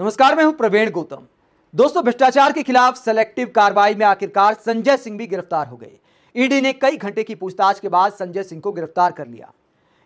नमस्कार मैं हूं प्रवीण गौतम दोस्तों भ्रष्टाचार के खिलाफ सेलेक्टिव कार्रवाई में आखिरकार संजय सिंह भी गिरफ्तार हो गए ईडी ने कई घंटे की पूछताछ के बाद संजय सिंह को गिरफ्तार कर लिया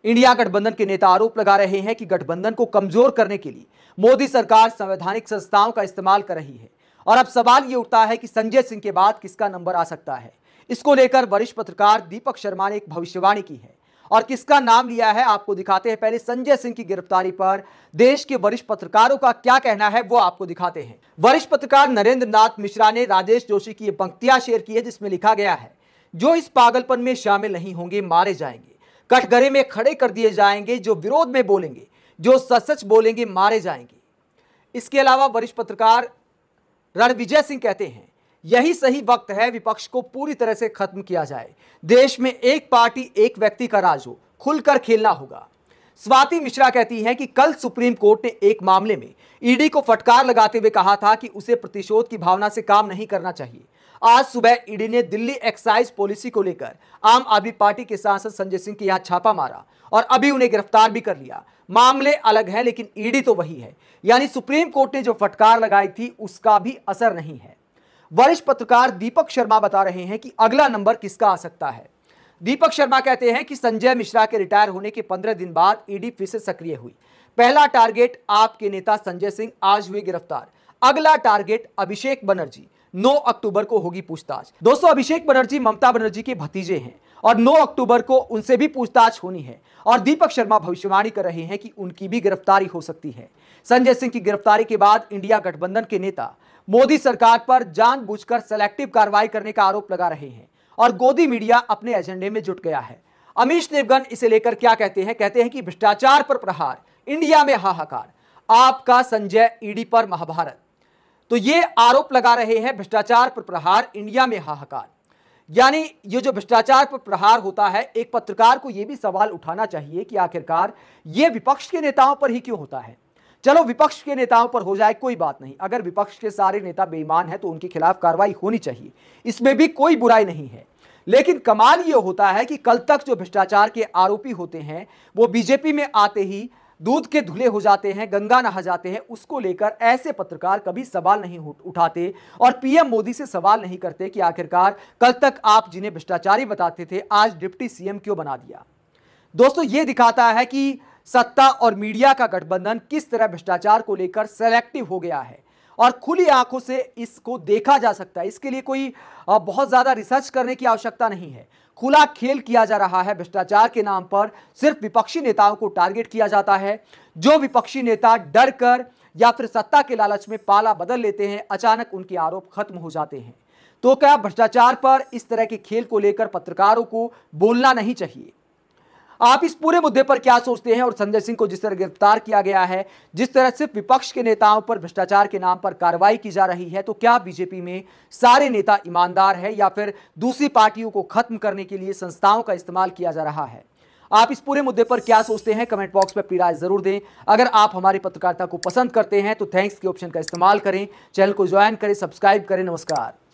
इंडिया गठबंधन के नेता आरोप लगा रहे हैं कि गठबंधन को कमजोर करने के लिए मोदी सरकार संवैधानिक संस्थाओं का इस्तेमाल कर रही है और अब सवाल ये उठता है कि संजय सिंह के बाद किसका नंबर आ सकता है इसको लेकर वरिष्ठ पत्रकार दीपक शर्मा ने एक भविष्यवाणी की है और किसका नाम लिया है आपको दिखाते हैं पहले संजय सिंह की गिरफ्तारी पर देश के वरिष्ठ पत्रकारों का क्या कहना है वो आपको दिखाते हैं वरिष्ठ पत्रकार नरेंद्र नाथ मिश्रा ने राजेश जोशी की पंक्तियां शेयर की है जिसमें लिखा गया है जो इस पागलपन में शामिल नहीं होंगे मारे जाएंगे कटघरे में खड़े कर दिए जाएंगे जो विरोध में बोलेंगे जो सच सच बोलेंगे मारे जाएंगे इसके अलावा वरिष्ठ पत्रकार रणविजय सिंह कहते हैं यही सही वक्त है विपक्ष को पूरी तरह से खत्म किया जाए देश में एक पार्टी एक व्यक्ति का राज हो खुलकर खेलना होगा स्वाति मिश्रा कहती हैं कि कल सुप्रीम कोर्ट ने एक मामले में ईडी को फटकार लगाते हुए कहा था कि उसे प्रतिशोध की भावना से काम नहीं करना चाहिए आज सुबह ईडी ने दिल्ली एक्साइज पॉलिसी को लेकर आम आदमी पार्टी के सांसद संजय सिंह के यहां छापा मारा और अभी उन्हें गिरफ्तार भी कर लिया मामले अलग हैं लेकिन ईडी तो वही है यानी सुप्रीम कोर्ट ने जो फटकार लगाई थी उसका भी असर नहीं है वरिष्ठ पत्रकार दीपक शर्मा बता रहे हैं कि अगला नंबर किसका आ सकता है दीपक शर्मा कहते हैं कि संजय मिश्रा के रिटायर होने के पंद्रह दिन बाद ईडी e फिर से सक्रिय हुई पहला टारगेट आपके नेता संजय सिंह आज हुए गिरफ्तार अगला टारगेट अभिषेक बनर्जी 9 अक्टूबर को होगी पूछताछ दोस्तों अभिषेक बनर्जी ममता बनर्जी के भतीजे हैं और 9 अक्टूबर को उनसे भी पूछताछ होनी है और दीपक शर्मा भविष्यवाणी कर रहे हैं कि उनकी भी गिरफ्तारी हो सकती है संजय सिंह की गिरफ्तारी के बाद इंडिया गठबंधन के नेता मोदी सरकार पर जानबूझकर सेलेक्टिव कार्रवाई करने का आरोप लगा रहे हैं और गोदी मीडिया अपने एजेंडे में जुट गया है अमीश देवगन इसे लेकर क्या कहते हैं कहते हैं कि भ्रष्टाचार पर प्रहार इंडिया में हाहाकार आपका संजय ईडी पर महाभारत तो ये आरोप लगा रहे हैं भ्रष्टाचार पर प्रहार इंडिया में हाहाकार यानी ये जो भ्रष्टाचार पर प्रहार होता है एक पत्रकार को ये भी सवाल उठाना चाहिए कि आखिरकार ये विपक्ष के नेताओं पर ही क्यों होता है चलो विपक्ष के नेताओं पर हो जाए कोई बात नहीं अगर विपक्ष के सारे नेता बेईमान हैं तो उनके खिलाफ कार्रवाई होनी चाहिए इसमें भी कोई बुराई नहीं है लेकिन कमाल ये होता है कि कल तक जो भ्रष्टाचार के आरोपी होते हैं वो बीजेपी में आते ही दूध के धुले हो जाते हैं गंगा नहा जाते हैं उसको लेकर ऐसे पत्रकार कभी सवाल नहीं उठाते और पीएम मोदी से सवाल नहीं करते कि आखिरकार कल तक आप जिन्हें भ्रष्टाचारी बताते थे आज डिप्टी सीएम क्यों बना दिया दोस्तों ये दिखाता है कि सत्ता और मीडिया का गठबंधन किस तरह भ्रष्टाचार को लेकर सेलेक्टिव हो गया है और खुली आंखों से इसको देखा जा सकता है इसके लिए कोई बहुत ज़्यादा रिसर्च करने की आवश्यकता नहीं है खुला खेल किया जा रहा है भ्रष्टाचार के नाम पर सिर्फ विपक्षी नेताओं को टारगेट किया जाता है जो विपक्षी नेता डर कर या फिर सत्ता के लालच में पाला बदल लेते हैं अचानक उनके आरोप खत्म हो जाते हैं तो क्या भ्रष्टाचार पर इस तरह के खेल को लेकर पत्रकारों को बोलना नहीं चाहिए आप इस पूरे मुद्दे पर क्या सोचते हैं और संजय सिंह को जिस तरह गिरफ्तार किया गया है जिस तरह से विपक्ष के नेताओं पर भ्रष्टाचार के नाम पर कार्रवाई की जा रही है तो क्या बीजेपी में सारे नेता ईमानदार है या फिर दूसरी पार्टियों को खत्म करने के लिए संस्थाओं का इस्तेमाल किया जा रहा है आप इस पूरे मुद्दे पर क्या सोचते हैं कमेंट बॉक्स में अपनी राय जरूर दें अगर आप हमारी पत्रकारिता को पसंद करते हैं तो थैंक्स के ऑप्शन का इस्तेमाल करें चैनल को ज्वाइन करें सब्सक्राइब करें नमस्कार